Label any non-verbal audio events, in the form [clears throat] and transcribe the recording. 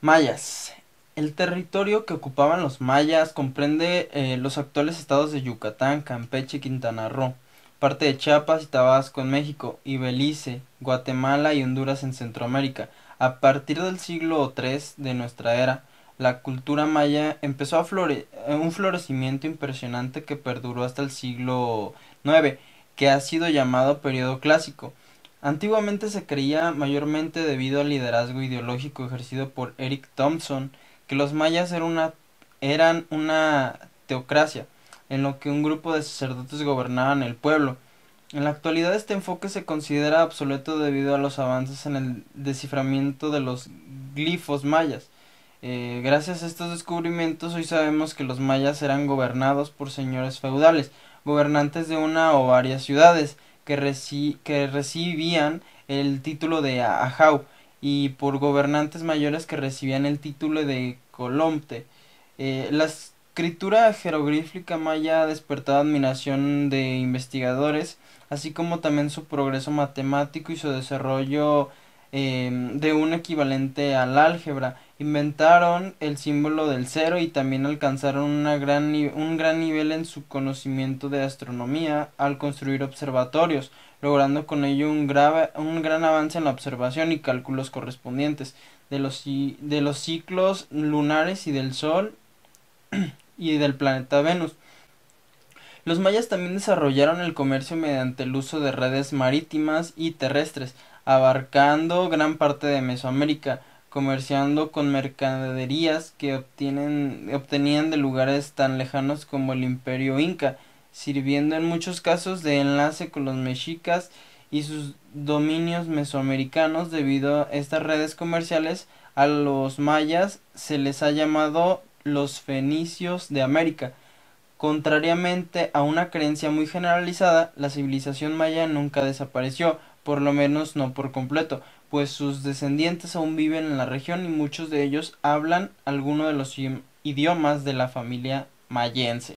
Mayas. El territorio que ocupaban los mayas comprende eh, los actuales estados de Yucatán, Campeche, Quintana Roo, parte de Chiapas y Tabasco en México, y Belice, Guatemala y Honduras en Centroamérica. A partir del siglo III de nuestra era, la cultura maya empezó a flore eh, un florecimiento impresionante que perduró hasta el siglo IX, que ha sido llamado periodo clásico. Antiguamente se creía mayormente debido al liderazgo ideológico ejercido por Eric Thompson que los mayas eran una, teocracia, en lo que un grupo de sacerdotes gobernaban el pueblo. En la actualidad este enfoque se considera obsoleto debido a los avances en el desciframiento de los glifos mayas. Eh, gracias a estos descubrimientos hoy sabemos que los mayas eran gobernados por señores feudales, gobernantes de una o varias ciudades, que, recibían el título de Ajau y por gobernantes mayores que recibían el título de Colomte. Eh, la escritura jeroglífica maya ha despertado admiración de investigadores, así como también su progreso matemático y su desarrollo em, de un equivalente al álgebra inventaron el símbolo del cero y también alcanzaron un gran nivel en su conocimiento de astronomía al construir observatorios, logrando con ello un, gran avance en la observación y cálculos correspondientes de los, de los ciclos lunares y del Sol [clears throat] y del planeta Venus. Los mayas también desarrollaron el comercio mediante el uso de redes marítimas y terrestres, abarcando gran parte de Mesoamérica, comerciando con mercaderías que obtenían de lugares tan lejanos como el imperio inca, sirviendo en muchos casos de enlace con los mexicas y sus dominios mesoamericanos debido a estas redes comerciales a los mayas se les ha llamado los fenicios de América. Contrariamente a una creencia muy generalizada, la civilización maya nunca desapareció, por lo menos no por completo, pues sus descendientes aún viven en la región y muchos de ellos hablan alguno de los idiomas de la familia mayense.